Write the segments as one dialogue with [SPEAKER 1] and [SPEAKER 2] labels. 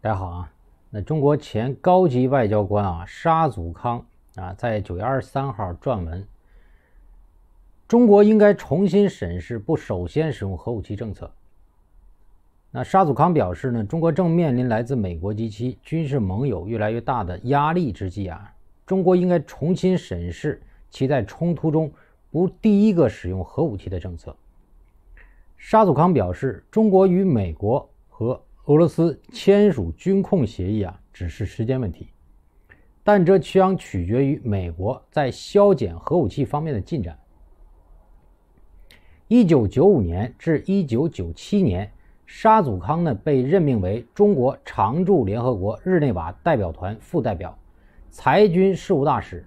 [SPEAKER 1] 大家好啊，那中国前高级外交官啊沙祖康啊，在九月二十三号撰文，中国应该重新审视不首先使用核武器政策。那沙祖康表示呢，中国正面临来自美国及其军事盟友越来越大的压力之际啊，中国应该重新审视其在冲突中不第一个使用核武器的政策。沙祖康表示，中国与美国和俄罗斯签署军控协议啊，只是时间问题，但这将取决于美国在削减核武器方面的进展。一九九五年至一九九七年，沙祖康呢被任命为中国常驻联合国日内瓦代表团副代表、裁军事务大使。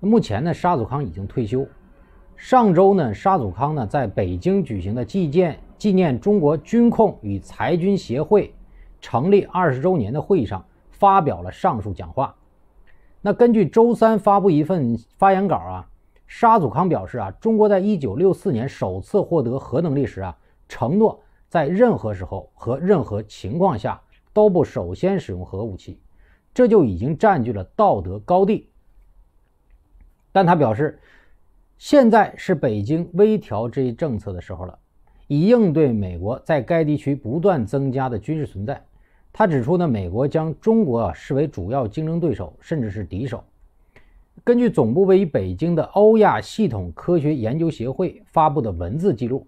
[SPEAKER 1] 目前呢，沙祖康已经退休。上周呢，沙祖康呢在北京举行的纪建纪念中国军控与裁军协会成立二十周年的会议上发表了上述讲话。那根据周三发布一份发言稿啊，沙祖康表示啊，中国在一九六四年首次获得核能力时啊，承诺在任何时候和任何情况下都不首先使用核武器，这就已经占据了道德高地。但他表示，现在是北京微调这一政策的时候了。以应对美国在该地区不断增加的军事存在。他指出，呢美国将中国视为主要竞争对手，甚至是敌手。根据总部位于北京的欧亚系统科学研究协会发布的文字记录，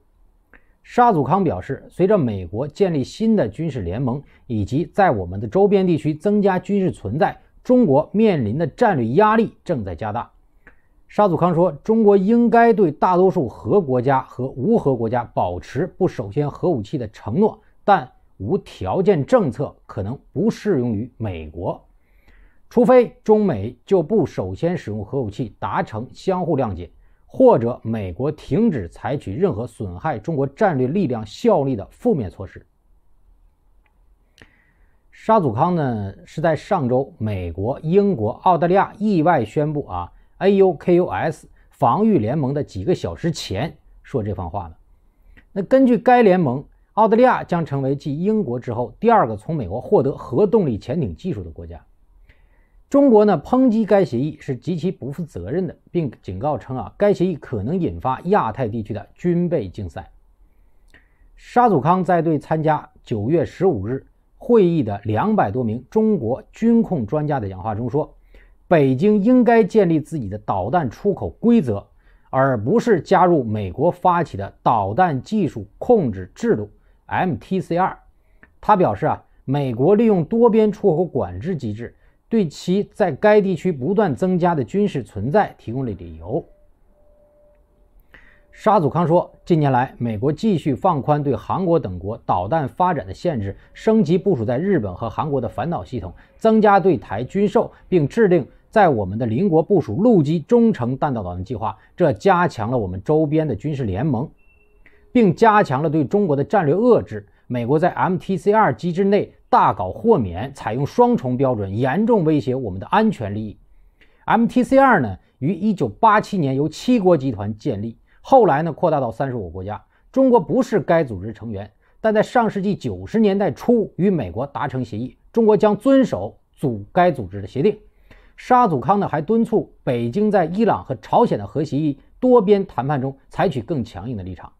[SPEAKER 1] 沙祖康表示，随着美国建立新的军事联盟以及在我们的周边地区增加军事存在，中国面临的战略压力正在加大。沙祖康说：“中国应该对大多数核国家和无核国家保持不首先核武器的承诺，但无条件政策可能不适用于美国，除非中美就不首先使用核武器达成相互谅解，或者美国停止采取任何损害中国战略力量效力的负面措施。”沙祖康呢是在上周，美国、英国、澳大利亚意外宣布啊。AUKUS 防御联盟的几个小时前说这番话了。那根据该联盟，澳大利亚将成为继英国之后第二个从美国获得核动力潜艇技术的国家。中国呢，抨击该协议是极其不负责任的，并警告称啊，该协议可能引发亚太地区的军备竞赛。沙祖康在对参加九月十五日会议的两百多名中国军控专家的讲话中说。北京应该建立自己的导弹出口规则，而不是加入美国发起的导弹技术控制制度 （MTCR）。他表示：“啊，美国利用多边出口管制机制，对其在该地区不断增加的军事存在提供了理由。”沙祖康说：“近年来，美国继续放宽对韩国等国导弹发展的限制，升级部署在日本和韩国的反导系统，增加对台军售，并制定。”在我们的邻国部署陆基中程弹道导弹计划，这加强了我们周边的军事联盟，并加强了对中国的战略遏制。美国在 MTCR 机制内大搞豁免，采用双重标准，严重威胁我们的安全利益。MTCR 呢，于1987年由七国集团建立，后来呢扩大到三十五个国家。中国不是该组织成员，但在上世纪九十年代初与美国达成协议，中国将遵守组该组织的协定。沙祖康呢还敦促北京在伊朗和朝鲜的核协议多边谈判中采取更强硬的立场。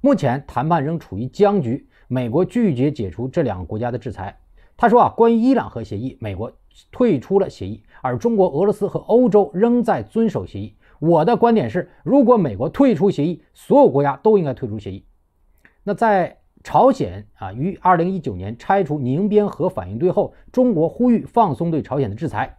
[SPEAKER 1] 目前谈判仍处于僵局，美国拒绝解除这两个国家的制裁。他说啊，关于伊朗核协议，美国退出了协议，而中国、俄罗斯和欧洲仍在遵守协议。我的观点是，如果美国退出协议，所有国家都应该退出协议。那在朝鲜啊，于二零一九年拆除宁边核反应堆后，中国呼吁放松对朝鲜的制裁。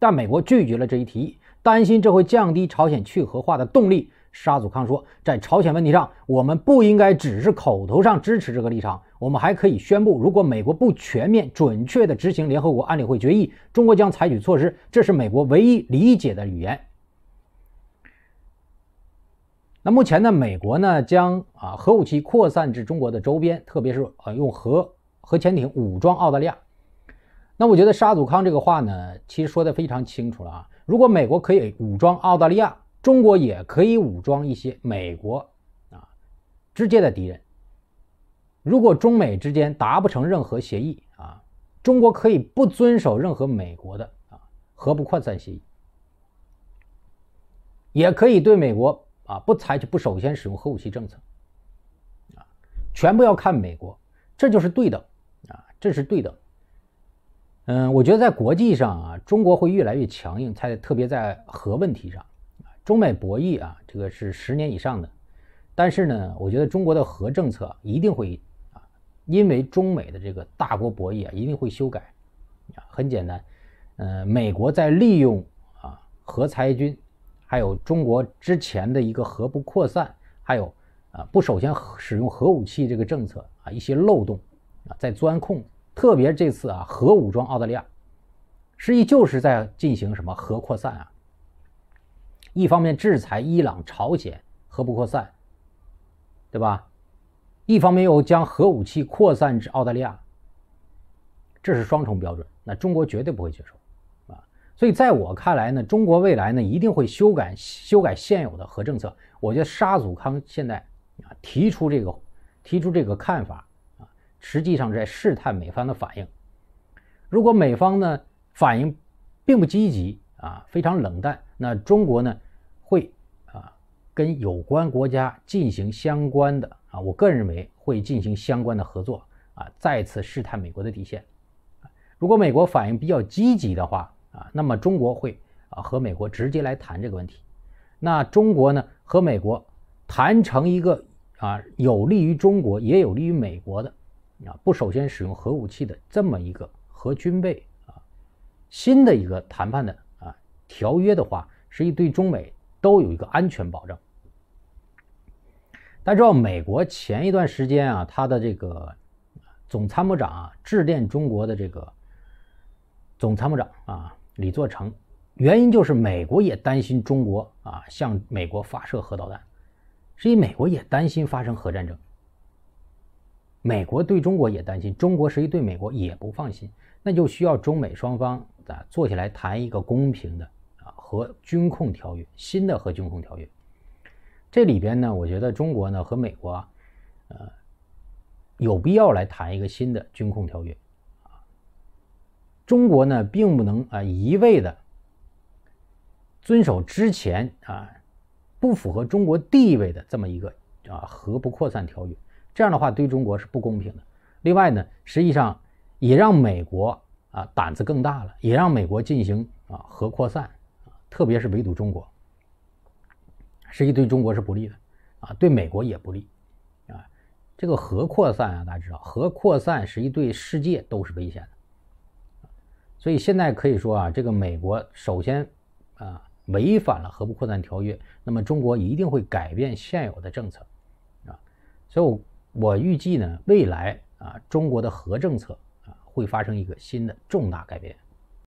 [SPEAKER 1] 但美国拒绝了这一提议，担心这会降低朝鲜去核化的动力。沙祖康说，在朝鲜问题上，我们不应该只是口头上支持这个立场，我们还可以宣布，如果美国不全面准确的执行联合国安理会决议，中国将采取措施。这是美国唯一理解的语言。那目前呢？美国呢，将啊核武器扩散至中国的周边，特别是呃用核核潜艇武装澳大利亚。那我觉得沙祖康这个话呢，其实说的非常清楚了啊。如果美国可以武装澳大利亚，中国也可以武装一些美国啊直接的敌人。如果中美之间达不成任何协议啊，中国可以不遵守任何美国的啊核不扩散协议，也可以对美国啊不采取不首先使用核武器政策啊，全部要看美国，这就是对等啊，这是对等。嗯，我觉得在国际上啊，中国会越来越强硬，特特别在核问题上啊，中美博弈啊，这个是十年以上的。但是呢，我觉得中国的核政策一定会啊，因为中美的这个大国博弈啊，一定会修改啊。很简单，呃，美国在利用啊核裁军，还有中国之前的一个核不扩散，还有啊不首先使用核武器这个政策啊一些漏洞啊，在钻空。特别这次啊，核武装澳大利亚，实际就是在进行什么核扩散啊？一方面制裁伊朗、朝鲜核不扩散，对吧？一方面又将核武器扩散至澳大利亚，这是双重标准。那中国绝对不会接受啊！所以在我看来呢，中国未来呢一定会修改修改现有的核政策。我觉得沙祖康现在啊提出这个提出这个看法。实际上在试探美方的反应，如果美方呢反应并不积极啊，非常冷淡，那中国呢会啊跟有关国家进行相关的啊，我个人认为会进行相关的合作啊，再次试探美国的底线。如果美国反应比较积极的话啊，那么中国会啊和美国直接来谈这个问题。那中国呢和美国谈成一个啊有利于中国也有利于美国的。啊，不首先使用核武器的这么一个核军备啊，新的一个谈判的啊条约的话，实际对中美都有一个安全保证。大家知道，美国前一段时间啊，他的这个总参谋长啊致电中国的这个总参谋长啊李作成，原因就是美国也担心中国啊向美国发射核导弹，所以美国也担心发生核战争。美国对中国也担心，中国实际对美国也不放心，那就需要中美双方啊坐下来谈一个公平的啊核军控条约，新的核军控条约。这里边呢，我觉得中国呢和美国，呃，有必要来谈一个新的军控条约。啊，中国呢并不能啊一味的遵守之前啊不符合中国地位的这么一个啊核不扩散条约。这样的话对中国是不公平的。另外呢，实际上也让美国啊胆子更大了，也让美国进行啊核扩散啊，特别是围堵中国，实际对中国是不利的啊，对美国也不利啊。这个核扩散啊，大家知道，核扩散实际对世界都是危险的。所以现在可以说啊，这个美国首先啊违反了核不扩散条约，那么中国一定会改变现有的政策啊。所以我。我预计呢，未来啊，中国的核政策啊，会发生一个新的重大改变。